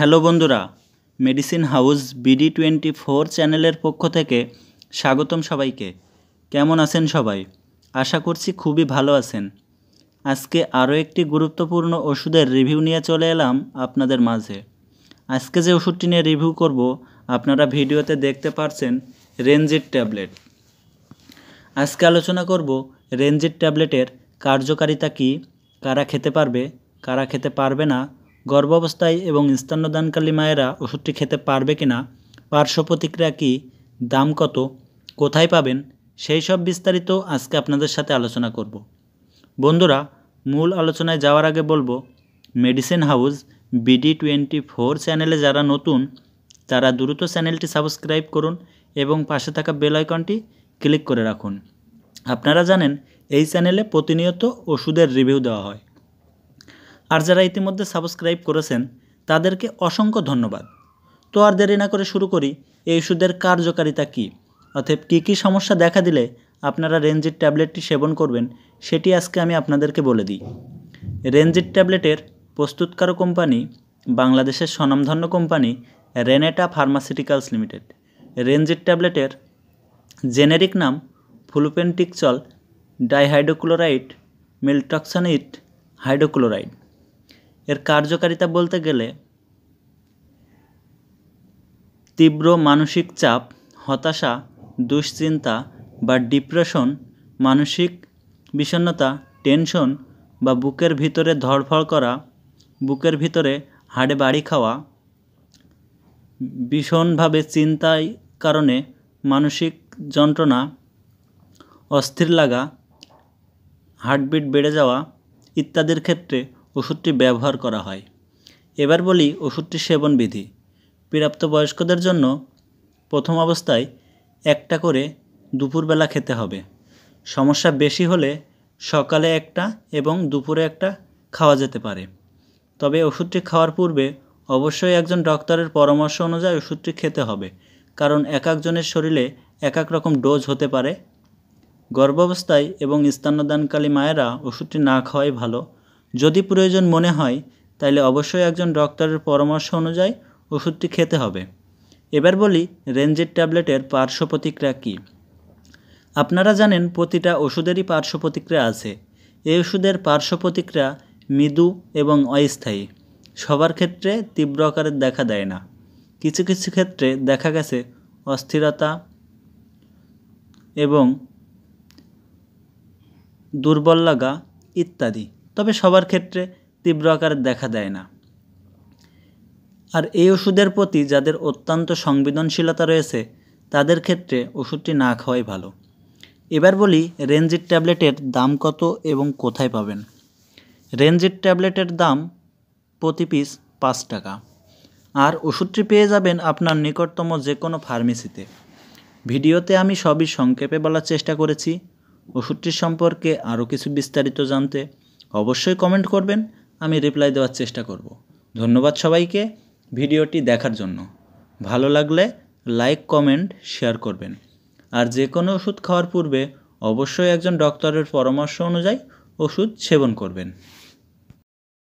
hello বন্ধুরা medicine house BD twenty four চ্যানেলের পক্ষ থেকে স্বাগতম সবাইকে কেমন আছেন সবাই আশা করছি খুবই ভালো আছেন আজকে আরও একটি গুরুত্বপূর্ণ ওষুধের রিভিউ নিয়ে চলে এলাম আপনাদের মাঝে আজকে যে ওষুধটি নিয়ে রিভিউ করব আপনারা ভিডিওতে দেখতে পারছেন রেঞ্জির ট্যাবলেট আজকে আলোচনা করব রেঞ্জির ট্যাবলেটের কার্যকারিতা কী কারা খেতে পারবে কারা খেতে পারবে না গর্ভাবস্থায় এবং স্তন্যদানকালী মায়েরা ওষুধটি খেতে পারবে কি না পার্শ্ব প্রতিক্রিয়া কী দাম কত কোথায় পাবেন সেই সব বিস্তারিত আজকে আপনাদের সাথে আলোচনা করব বন্ধুরা মূল আলোচনায় যাওয়ার আগে বলবো medicine house BD twenty four চ্যানেলে যারা নতুন তারা দ্রুত চ্যানেলটি সাবস্ক্রাইব করুন এবং পাশে থাকা বেল আইকনটি ক্লিক করে রাখুন আপনারা জানেন এই চ্যানেলে প্রতিনিয়ত ওষুধের রিভিউ দেওয়া হয় আর যারা ইতিমধ্যে সাবস্ক্রাইব করেছেন তাদেরকে অসংখ্য ধন্যবাদ তো আর দেরি না করে শুরু করি এই ওষুধের কার্যকারিতা কী অতএব কী কী সমস্যা দেখা দিলে আপনারা রেঞ্জির ট্যাবলেটটি সেবন করবেন সেটি আজকে আমি আপনাদেরকে বলে দিই রেঞ্জির ট্যাবলেটের প্রস্তুতকার কোম্পানি বাংলাদেশের স্বনামধন্য কোম্পানি রেনেটা ফার্মাসিউটিক্যালস লিমিটেড রেঞ্জির ট্যাবলেটের জেনেরিক নাম ফুলুপেন্টিকচল ডাইহাইড্রোক্লোরাইড মিলটক্সানিট হাইড্রোক্লোরাইড এর কার্যকারিতা বলতে গেলে তীব্র মানসিক চাপ হতাশা দুশ্চিন্তা বা ডিপ্রেশন মানসিক বিষণ্নতা টেনশন বা বুকের ভিতরে ধরফর করা বুকের ভিতরে হাড়ে বাড়ি খাওয়া ভীষণভাবে চিন্তায় কারণে মানসিক যন্ত্রণা অস্থির লাগা হার্টবিট বেড়ে যাওয়া ইত্যাদির ক্ষেত্রে ওষুধটি ব্যবহার করা হয় এবার বলি ওষুধটি সেবন বিধি প্রাপ্তবয়স্কদের জন্য প্রথম অবস্থায় একটা করে দুপুরবেলা খেতে হবে সমস্যা বেশি হলে সকালে একটা এবং দুপুরে একটা খাওয়া যেতে পারে তবে ওষুধটি খাওয়ার পূর্বে অবশ্যই একজন ডক্টরের পরামর্শ অনুযায়ী ওষুধটি খেতে হবে কারণ এক একজনের শরীরে এক এক রকম ডোজ হতে পারে গর্ভাবস্থায় এবং স্তন্যদানকালী মায়েরা ওষুধটি না খাওয়াই ভালো যদি প্রয়োজন মনে হয় তাহলে অবশ্যই একজন ডক্টরের পরামর্শ অনুযায়ী ওষুধটি খেতে হবে এবার বলি রেঞ্জের ট্যাবলেটের পার্শ্ব প্রতিক্রিয়া কী আপনারা জানেন প্রতিটা ওষুধেরই পার্শ্ব প্রতিক্রিয়া আছে এই ওষুধের পার্শ্ব প্রতিক্রিয়া মৃদু এবং অস্থায়ী সবার ক্ষেত্রে তীব্র আকারে দেখা দেয় না কিছু কিছু ক্ষেত্রে দেখা গেছে অস্থিরতা এবং দুর্বল লাগা ইত্যাদি তবে সবার ক্ষেত্রে তীব্র আকারে দেখা দেয় না আর এই ওষুধের প্রতি যাদের অত্যন্ত সংবেদনশীলতা রয়েছে তাদের ক্ষেত্রে ওষুধটি না খাওয়াই ভালো এবার বলি রেঞ্জিট ট্যাবলেটের দাম কত এবং কোথায় পাবেন রেঞ্জিট ট্যাবলেটের দাম প্রতি পিস পাঁচ টাকা আর ওষুধটি পেয়ে যাবেন আপনার নিকটতম যে কোনো ফার্মেসিতে ভিডিওতে আমি সবই সংক্ষেপে বলার চেষ্টা করেছি ওষুধটির সম্পর্কে আরও কিছু বিস্তারিত জানতে অবশ্যই কমেন্ট করবেন আমি রিপ্লাই দেওয়ার চেষ্টা করব ধন্যবাদ সবাইকে ভিডিওটি দেখার জন্য ভালো লাগলে লাইক কমেন্ট শেয়ার করবেন আর যে কোনো ওষুধ খাওয়ার পূর্বে অবশ্যই একজন ডক্টরের পরামর্শ অনুযায়ী ওষুধ সেবন করবেন